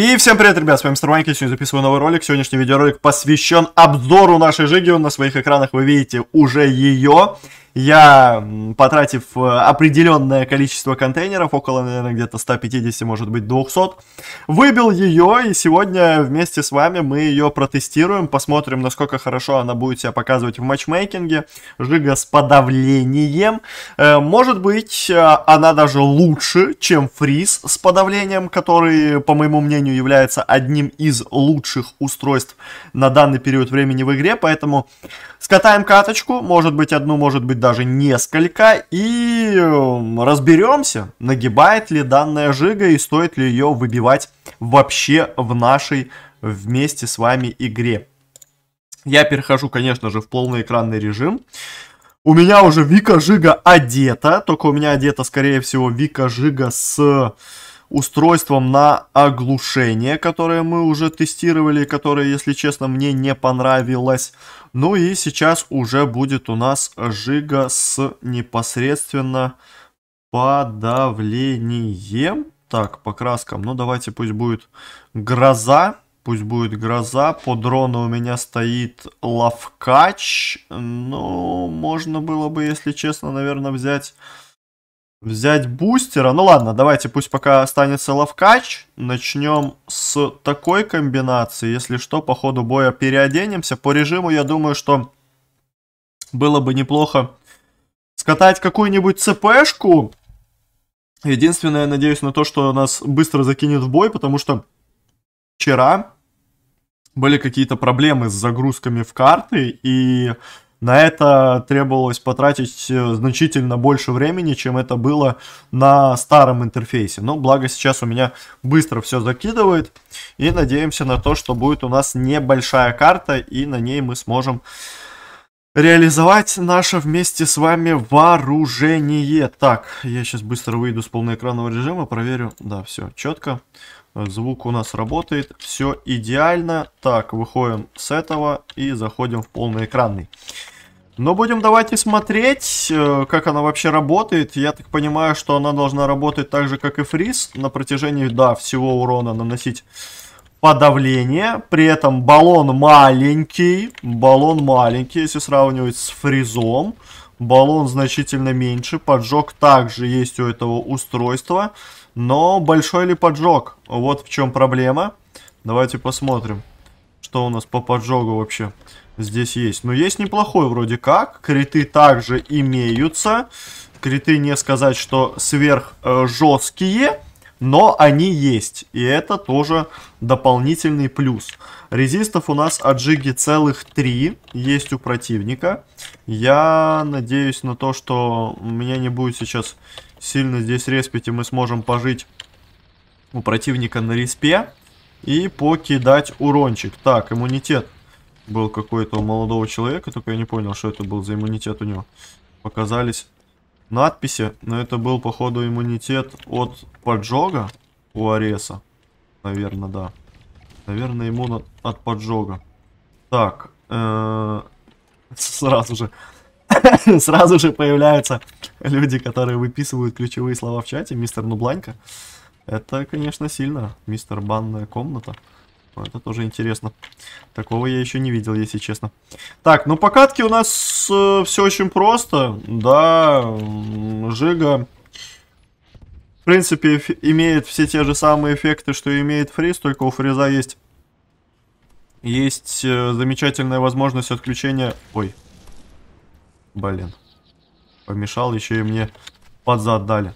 И всем привет, ребят, с вами Мистер Ванька, сегодня записываю новый ролик. Сегодняшний видеоролик посвящен обзору нашей Жиги, на своих экранах вы видите уже ее я, потратив э, определенное количество контейнеров, около, наверное, где-то 150, может быть, 200, выбил ее, и сегодня вместе с вами мы ее протестируем, посмотрим, насколько хорошо она будет себя показывать в матчмейкинге. Жига с подавлением. Э, может быть, э, она даже лучше, чем фриз с подавлением, который, по моему мнению, является одним из лучших устройств на данный период времени в игре, поэтому скатаем каточку, может быть, одну, может быть, даже даже несколько, и разберемся, нагибает ли данная жига и стоит ли ее выбивать вообще в нашей вместе с вами игре. Я перехожу, конечно же, в полноэкранный режим. У меня уже Вика Жига одета, только у меня одета, скорее всего, Вика Жига с устройством на оглушение, которое мы уже тестировали, которое, если честно, мне не понравилось. Ну и сейчас уже будет у нас жига с непосредственно подавлением. Так, по краскам, ну давайте пусть будет гроза. Пусть будет гроза. По дрону у меня стоит лавкач. Ну, можно было бы, если честно, наверное, взять Взять бустера. Ну ладно, давайте пусть пока останется ловкач. Начнем с такой комбинации. Если что, по ходу боя переоденемся. По режиму, я думаю, что было бы неплохо скатать какую-нибудь ЦПшку. Единственное, я надеюсь на то, что нас быстро закинет в бой, потому что вчера были какие-то проблемы с загрузками в карты, и на это требовалось потратить э, значительно больше времени, чем это было на старом интерфейсе. Но ну, благо сейчас у меня быстро все закидывает. И надеемся на то, что будет у нас небольшая карта, и на ней мы сможем реализовать наше вместе с вами вооружение. Так, я сейчас быстро выйду с полноэкранного режима, проверю. Да, все, четко. Звук у нас работает, все идеально. Так, выходим с этого и заходим в полноэкранный. экранный. Но будем давайте смотреть, э, как она вообще работает. Я так понимаю, что она должна работать так же, как и фриз. На протяжении, да, всего урона наносить подавление. При этом баллон маленький. Баллон маленький, если сравнивать с фризом. Баллон значительно меньше. Поджог также есть у этого устройства. Но большой ли поджог? Вот в чем проблема. Давайте посмотрим. Что у нас по поджогу вообще здесь есть? Но есть неплохой вроде как. Криты также имеются. Криты не сказать, что сверх э, жесткие, но они есть. И это тоже дополнительный плюс. Резистов у нас от целых три есть у противника. Я надеюсь на то, что меня не будет сейчас сильно здесь респить, и мы сможем пожить у противника на респе. И покидать урончик. Так, иммунитет был какой-то у молодого человека, только я не понял, что это был за иммунитет у него. Показались надписи, но это был, походу, иммунитет от поджога у Ареса. Наверное, да. Наверное, ему от, от поджога. Так, э -э сразу же... сразу же появляются люди, которые выписывают ключевые слова в чате. Мистер Нубланька. Это, конечно, сильно. Мистер Банная комната. Это тоже интересно. Такого я еще не видел, если честно. Так, ну покатки у нас э, все очень просто. Да, Жига, в принципе, имеет все те же самые эффекты, что и имеет фриз, только у фриза есть, есть э, замечательная возможность отключения... Ой, блин, помешал еще и мне под зад дали.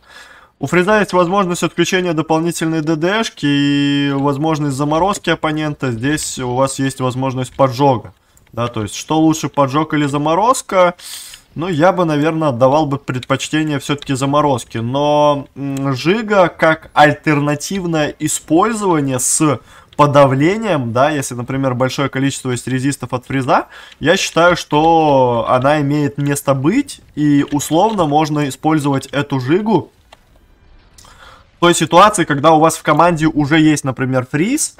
У Фриза есть возможность отключения дополнительной ДДшки и возможность заморозки оппонента. Здесь у вас есть возможность поджога. Да, то есть, что лучше, поджог или заморозка? Ну, я бы, наверное, отдавал бы предпочтение все-таки заморозке. Но Жига как альтернативное использование с подавлением, да, если, например, большое количество есть резистов от фреза, я считаю, что она имеет место быть, и условно можно использовать эту жигу той ситуации, когда у вас в команде уже есть, например, фриз,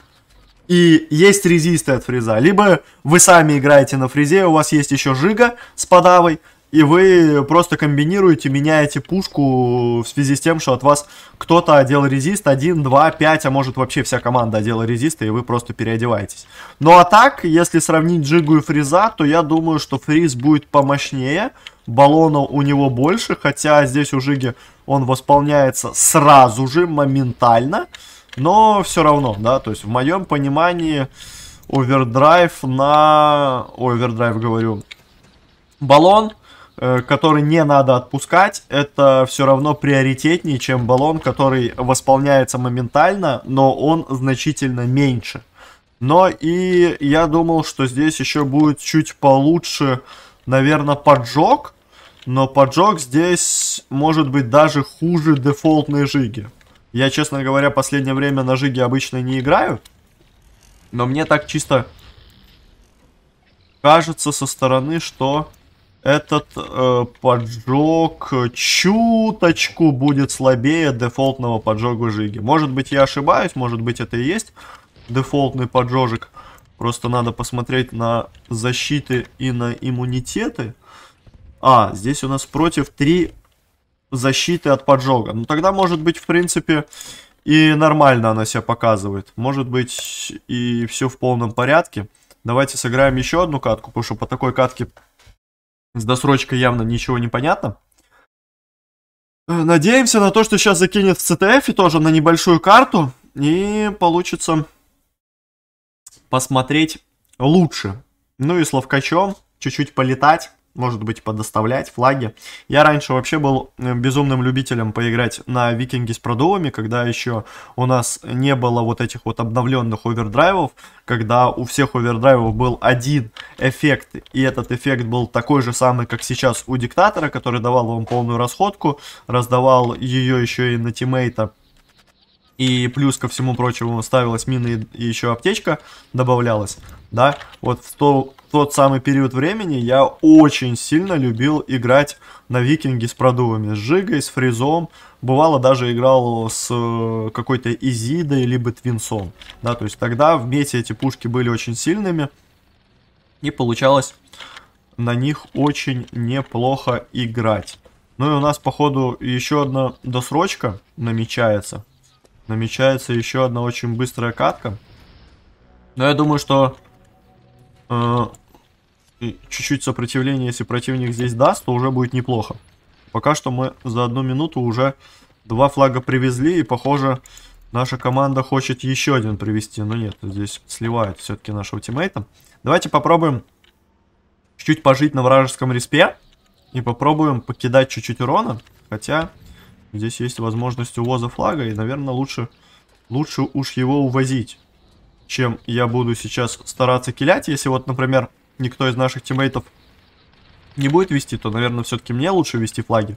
и есть резисты от фриза. Либо вы сами играете на фризе, у вас есть еще жига с подавой, и вы просто комбинируете, меняете пушку в связи с тем, что от вас кто-то одел резист 1, 2, 5, а может вообще вся команда одела резиста, и вы просто переодеваетесь. Ну а так, если сравнить Джигу и Фриза, то я думаю, что Фриз будет помощнее, баллона у него больше, хотя здесь у Жиги он восполняется сразу же, моментально, но все равно, да, то есть в моем понимании овердрайв на... овердрайв говорю, баллон Э, который не надо отпускать, это все равно приоритетнее, чем баллон, который восполняется моментально, но он значительно меньше. Но и я думал, что здесь еще будет чуть получше, наверное, поджог. Но поджог здесь может быть даже хуже дефолтной жиги. Я, честно говоря, последнее время на жиге обычно не играю. Но мне так чисто кажется со стороны, что этот э, поджог чуточку будет слабее дефолтного поджога Жиги. Может быть, я ошибаюсь, может быть, это и есть дефолтный поджожик. Просто надо посмотреть на защиты и на иммунитеты. А, здесь у нас против 3 защиты от поджога. Ну, тогда, может быть, в принципе, и нормально она себя показывает. Может быть, и все в полном порядке. Давайте сыграем еще одну катку, потому что по такой катке с досрочкой явно ничего не понятно. Э, надеемся на то, что сейчас закинет в CTF и тоже на небольшую карту. И получится посмотреть лучше. Ну и с ловкачом чуть-чуть полетать может быть, подоставлять флаги. Я раньше вообще был э, безумным любителем поиграть на викинги с продувами, когда еще у нас не было вот этих вот обновленных овердрайвов, когда у всех овердрайвов был один эффект, и этот эффект был такой же самый, как сейчас у диктатора, который давал вам полную расходку, раздавал ее еще и на тиммейта. И плюс ко всему прочему ставилась мина и еще аптечка добавлялась да, вот в, то, тот самый период времени я очень сильно любил играть на викинге с продувами, с Жигой, с Фризом, бывало даже играл с э, какой-то Изидой, либо Твинсом, да, то есть тогда в мете эти пушки были очень сильными, и получалось на них очень неплохо играть. Ну и у нас, походу, еще одна досрочка намечается. Намечается еще одна очень быстрая катка. Но я думаю, что а, чуть-чуть сопротивления, если противник здесь даст, то уже будет неплохо. Пока что мы за одну минуту уже два флага привезли, и похоже, наша команда хочет еще один привезти. Но нет, здесь сливают все-таки нашего тиммейта. Давайте попробуем чуть-чуть пожить на вражеском респе. И попробуем покидать чуть-чуть урона. Хотя здесь есть возможность увоза флага, и, наверное, лучше, лучше уж его увозить чем я буду сейчас стараться килять. Если вот, например, никто из наших тиммейтов не будет вести, то, наверное, все-таки мне лучше вести флаги.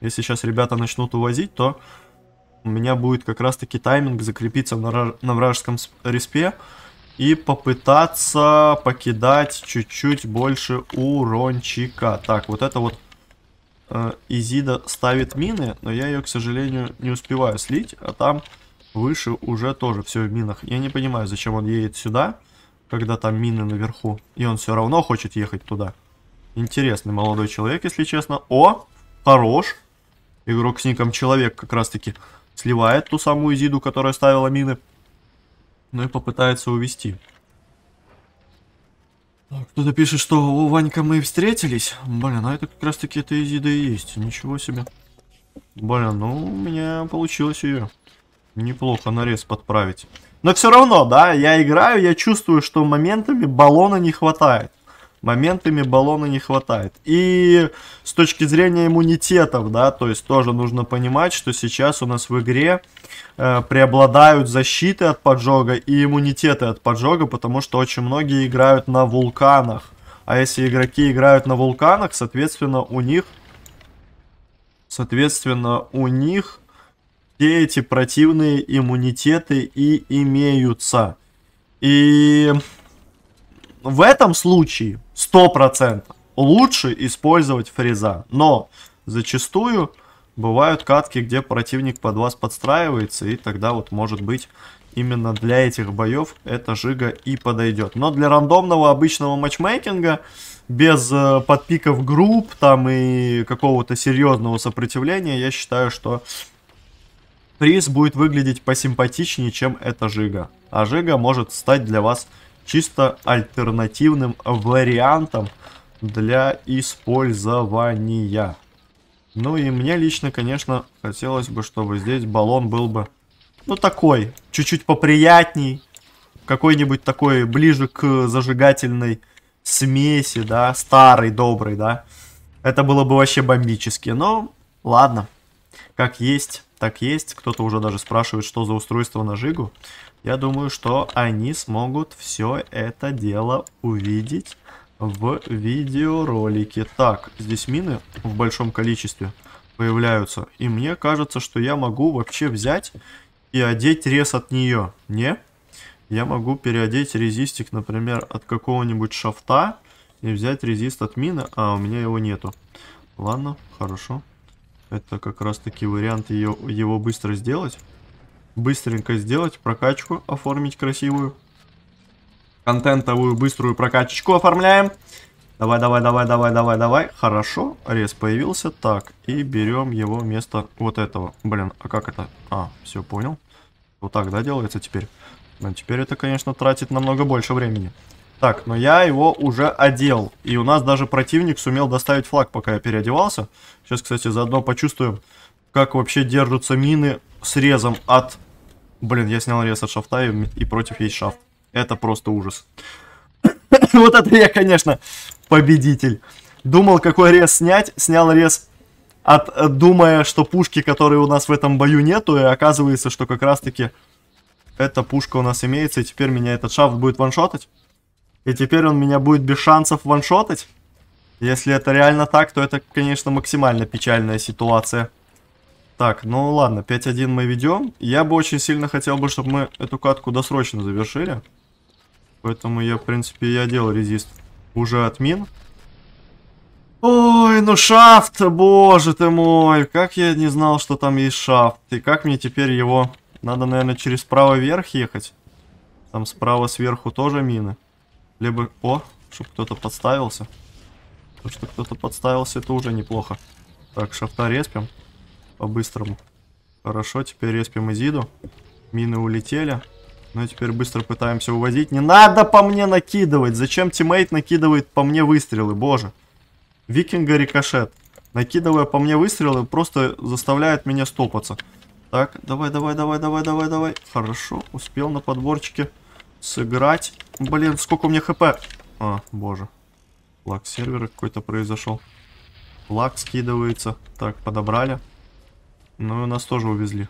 Если сейчас ребята начнут увозить, то у меня будет как раз-таки тайминг закрепиться на, вражеском респе и попытаться покидать чуть-чуть больше урончика. Так, вот это вот э, Изида ставит мины, но я ее, к сожалению, не успеваю слить, а там Выше уже тоже все в минах. Я не понимаю, зачем он едет сюда, когда там мины наверху. И он все равно хочет ехать туда. Интересный молодой человек, если честно. О, хорош. Игрок с ником Человек как раз-таки сливает ту самую Зиду, которая ставила мины. Ну и попытается увести. Кто-то пишет, что у Ванька мы встретились. Блин, а это как раз таки эта Изида и есть. Ничего себе. Блин, ну у меня получилось ее Неплохо нарез подправить. Но все равно, да, я играю, я чувствую, что моментами баллона не хватает. Моментами баллона не хватает. И с точки зрения иммунитетов, да, то есть тоже нужно понимать, что сейчас у нас в игре э, преобладают защиты от поджога и иммунитеты от поджога, потому что очень многие играют на вулканах. А если игроки играют на вулканах, соответственно, у них... Соответственно, у них все эти противные иммунитеты и имеются. И в этом случае 100% лучше использовать фреза. Но зачастую бывают катки, где противник под вас подстраивается, и тогда вот может быть именно для этих боев эта жига и подойдет. Но для рандомного обычного матчмейкинга, без э, подпиков групп там и какого-то серьезного сопротивления, я считаю, что приз будет выглядеть посимпатичнее, чем эта жига. А жига может стать для вас чисто альтернативным вариантом для использования. Ну и мне лично, конечно, хотелось бы, чтобы здесь баллон был бы, ну такой, чуть-чуть поприятней, какой-нибудь такой ближе к зажигательной смеси, да, старый добрый, да. Это было бы вообще бомбически, но ладно. Как есть, так есть. Кто-то уже даже спрашивает, что за устройство на Жигу. Я думаю, что они смогут все это дело увидеть в видеоролике. Так, здесь мины в большом количестве появляются. И мне кажется, что я могу вообще взять и одеть рез от нее. Не? Я могу переодеть резистик, например, от какого-нибудь шафта и взять резист от мины, а у меня его нету. Ладно, хорошо. Это как раз таки вариант ее, его быстро сделать. Быстренько сделать прокачку, оформить красивую. Контентовую быструю прокачечку оформляем. Давай, давай, давай, давай, давай, давай. Хорошо, рез появился. Так, и берем его вместо вот этого. Блин, а как это? А, все, понял. Вот так, да, делается теперь? Но ну, теперь это, конечно, тратит намного больше времени. Так, но я его уже одел. И у нас даже противник сумел доставить флаг, пока я переодевался. Сейчас, кстати, заодно почувствуем, как вообще держатся мины срезом от... Блин, я снял рез от шафта, и, и против есть шафт. Это просто ужас. вот это я, конечно, победитель. Думал, какой рез снять. Снял рез, от, э, думая, что пушки, которые у нас в этом бою нету. И оказывается, что как раз-таки эта пушка у нас имеется. И теперь меня этот шафт будет ваншотать. И теперь он меня будет без шансов ваншотать? Если это реально так, то это, конечно, максимально печальная ситуация. Так, ну ладно, 5-1 мы ведем. Я бы очень сильно хотел бы, чтобы мы эту катку досрочно завершили. Поэтому я, в принципе, я делал резист уже от мин. Ой, ну шафт, боже ты мой, как я не знал, что там есть шафт. И как мне теперь его... Надо, наверное, через справа вверх ехать. Там справа сверху тоже мины. Либо... О, чтобы кто-то подставился. То, что кто-то подставился, это уже неплохо. Так, шафта респим. По-быстрому. Хорошо, теперь респим Изиду. Мины улетели. Ну и теперь быстро пытаемся увозить. Не надо по мне накидывать. Зачем тиммейт накидывает по мне выстрелы, боже. Викинга рикошет. Накидывая по мне выстрелы, просто заставляет меня стопаться. Так, давай, давай, давай, давай, давай, давай. Хорошо, успел на подборчике. Сыграть, Блин, сколько у меня хп? А, боже. Лаг сервера какой-то произошел. Лаг скидывается. Так, подобрали. Ну и нас тоже увезли.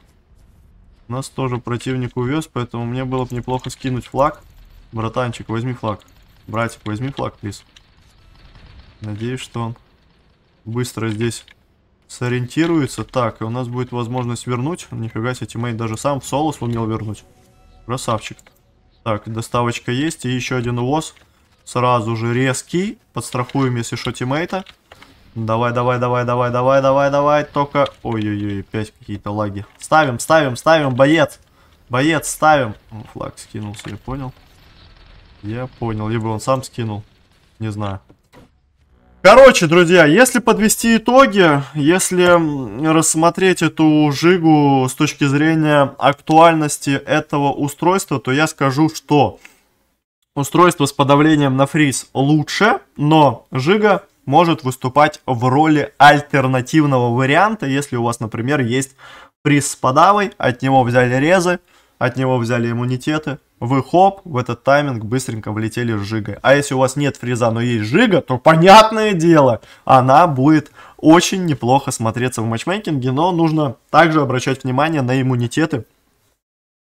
Нас тоже противник увез, поэтому мне было бы неплохо скинуть флаг. Братанчик, возьми флаг. Братик, возьми флаг, плиз. Надеюсь, что он быстро здесь сориентируется. Так, и у нас будет возможность вернуть. Нифига себе, тиммейт даже сам в соло сумел вернуть. Красавчик. Так, доставочка есть. И еще один увоз. Сразу же резкий. Подстрахуем, если что, тиммейта. Давай, давай, давай, давай, давай, давай, давай. Только... Ой-ой-ой, опять какие-то лаги. Ставим, ставим, ставим, боец. Боец, ставим. Флаг скинулся, я понял. Я понял. Либо он сам скинул. Не знаю. Короче, друзья, если подвести итоги, если рассмотреть эту жигу с точки зрения актуальности этого устройства, то я скажу, что устройство с подавлением на фриз лучше, но жига может выступать в роли альтернативного варианта, если у вас, например, есть фриз с подавой, от него взяли резы, от него взяли иммунитеты, вы хоп, в этот тайминг быстренько влетели с жигой. А если у вас нет фреза, но есть жига, то понятное дело, она будет очень неплохо смотреться в матчмейкинге, но нужно также обращать внимание на иммунитеты,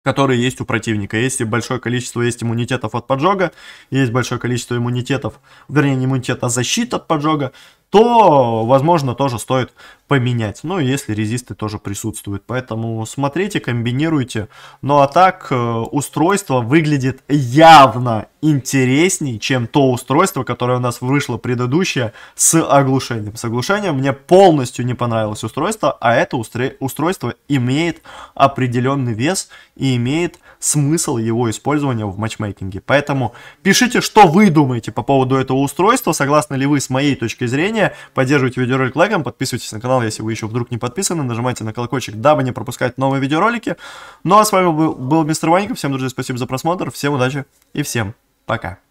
которые есть у противника. Если большое количество есть иммунитетов от поджога, есть большое количество иммунитетов, вернее не иммунитет, а защит от поджога, то, возможно, тоже стоит поменять. Ну, если резисты тоже присутствуют. Поэтому смотрите, комбинируйте. Ну, а так, э, устройство выглядит явно интереснее, чем то устройство, которое у нас вышло предыдущее с оглушением. С оглушением мне полностью не понравилось устройство, а это устройство имеет определенный вес и имеет смысл его использования в матчмейкинге. Поэтому пишите, что вы думаете по поводу этого устройства, согласны ли вы с моей точки зрения, обновления. Поддерживайте видеоролик лайком, подписывайтесь на канал, если вы еще вдруг не подписаны, нажимайте на колокольчик, дабы не пропускать новые видеоролики. Ну а с вами был, был мистер Ваньков, всем, друзья, спасибо за просмотр, всем удачи и всем пока.